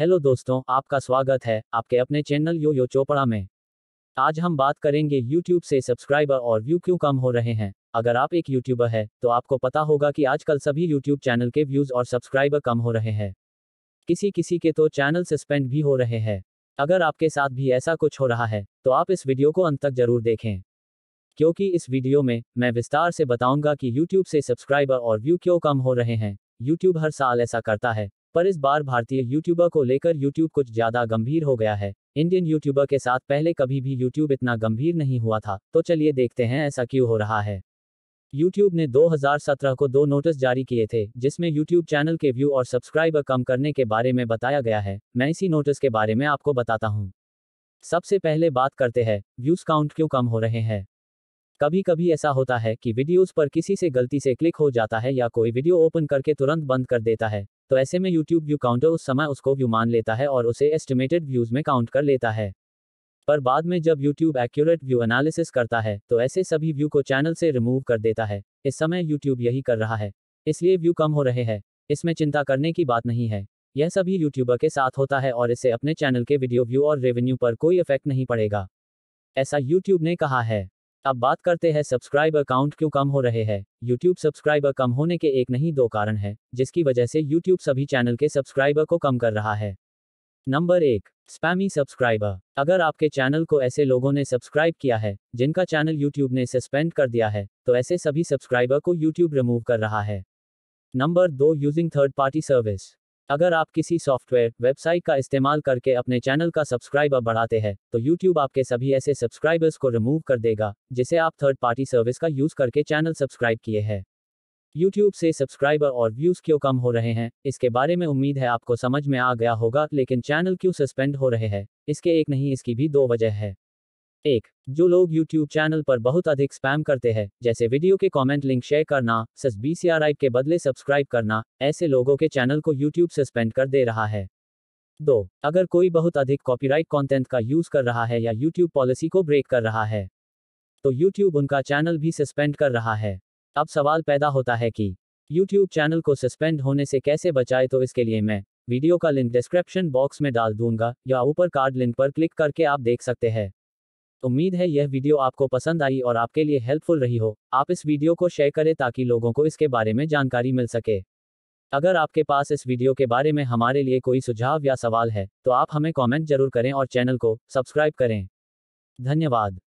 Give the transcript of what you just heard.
hello दोस्तों आपका स्वागत है आपके अपने चैनल यो यो चोपड़ा में आज हम बात करेंगे यूट्यूब से सब्सक्राइबर और व्यू क्यों कम हो रहे हैं अगर आप एक यूट्यूबर है तो आपको पता होगा कि आजकल सभी यूट्यूब चैनल के व्यूज और सब्सक्राइबर कम हो रहे हैं किसी किसी के तो चैनल सस्पेंड भी हो रहे हैं अगर आपके साथ भी ऐसा कुछ हो रहा है तो आप इस वीडियो को अंत तक जरूर देखें क्योंकि इस वीडियो में मैं विस्तार से बताऊंगा कि यूट्यूब से सब्सक्राइबर और व्यू क्यों कम हो रहे हैं यूट्यूब हर साल ऐसा करता है पर इस बार भारतीय यूट्यूबर को लेकर यूट्यूब कुछ ज्यादा गंभीर हो गया है इंडियन यूट्यूबर के साथ पहले कभी भी यूट्यूब इतना गंभीर नहीं हुआ था तो चलिए देखते हैं ऐसा क्यों हो रहा है यूट्यूब ने 2017 को दो नोटिस जारी किए थे जिसमें यूट्यूब चैनल के व्यू और सब्सक्राइबर कम करने के बारे में बताया गया है मैं इसी नोटिस के बारे में आपको बताता हूँ सबसे पहले बात करते हैं व्यूज काउंट क्यों कम हो रहे हैं कभी कभी ऐसा होता है कि वीडियोस पर किसी से गलती से क्लिक हो जाता है या कोई वीडियो ओपन करके तुरंत बंद कर देता है तो ऐसे में यूट्यूब व्यू काउंटर उस समय उसको व्यू मान लेता है और उसे एस्टिमेटेड व्यूज में काउंट कर लेता है पर बाद में जब यूट्यूब एक्यूरेट व्यू एनालिसिस करता है तो ऐसे सभी व्यू को चैनल से रिमूव कर देता है इस समय यूट्यूब यही कर रहा है इसलिए व्यू कम हो रहे हैं इसमें चिंता करने की बात नहीं है यह सभी यूट्यूबर के साथ होता है और इससे अपने चैनल के वीडियो व्यू और रेवेन्यू पर कोई इफेक्ट नहीं पड़ेगा ऐसा यूट्यूब ने कहा है अब बात करते हैं सब्सक्राइबर काउंट क्यों कम हो रहे हैं यूट्यूब सब्सक्राइबर कम होने के एक नहीं दो कारण है जिसकी वजह से यूट्यूब सभी चैनल के सब्सक्राइबर को कम कर रहा है नंबर एक स्पैमी सब्सक्राइबर अगर आपके चैनल को ऐसे लोगों ने सब्सक्राइब किया है जिनका चैनल यूट्यूब ने सस्पेंड कर दिया है तो ऐसे सभी सब्सक्राइबर को यूट्यूब रिमूव कर रहा है नंबर दो यूजिंग थर्ड पार्टी सर्विस अगर आप किसी सॉफ्टवेयर वेबसाइट का इस्तेमाल करके अपने चैनल का सब्सक्राइबर बढ़ाते हैं तो यूट्यूब आपके सभी ऐसे सब्सक्राइबर्स को रिमूव कर देगा जिसे आप थर्ड पार्टी सर्विस का यूज करके चैनल सब्सक्राइब किए हैं यूट्यूब से सब्सक्राइबर और व्यूज क्यों कम हो रहे हैं इसके बारे में उम्मीद है आपको समझ में आ गया होगा लेकिन चैनल क्यों सस्पेंड हो रहे हैं इसके एक नहीं इसकी भी दो वजह है एक जो लोग यूट्यूब चैनल पर बहुत अधिक स्पैम करते हैं जैसे वीडियो के कमेंट लिंक शेयर करना सस बी के बदले सब्सक्राइब करना ऐसे लोगों के चैनल को यूट्यूब सस्पेंड कर दे रहा है दो अगर कोई बहुत अधिक कॉपीराइट कंटेंट का यूज कर रहा है या यूट्यूब पॉलिसी को ब्रेक कर रहा है तो यूट्यूब उनका चैनल भी सस्पेंड कर रहा है अब सवाल पैदा होता है कि यूट्यूब चैनल को सस्पेंड होने से कैसे बचाए तो इसके लिए मैं वीडियो का लिंक डिस्क्रिप्शन बॉक्स में डाल दूंगा या ऊपर कार्ड लिंक पर क्लिक करके आप देख सकते हैं उम्मीद है यह वीडियो आपको पसंद आई और आपके लिए हेल्पफुल रही हो आप इस वीडियो को शेयर करें ताकि लोगों को इसके बारे में जानकारी मिल सके अगर आपके पास इस वीडियो के बारे में हमारे लिए कोई सुझाव या सवाल है तो आप हमें कमेंट जरूर करें और चैनल को सब्सक्राइब करें धन्यवाद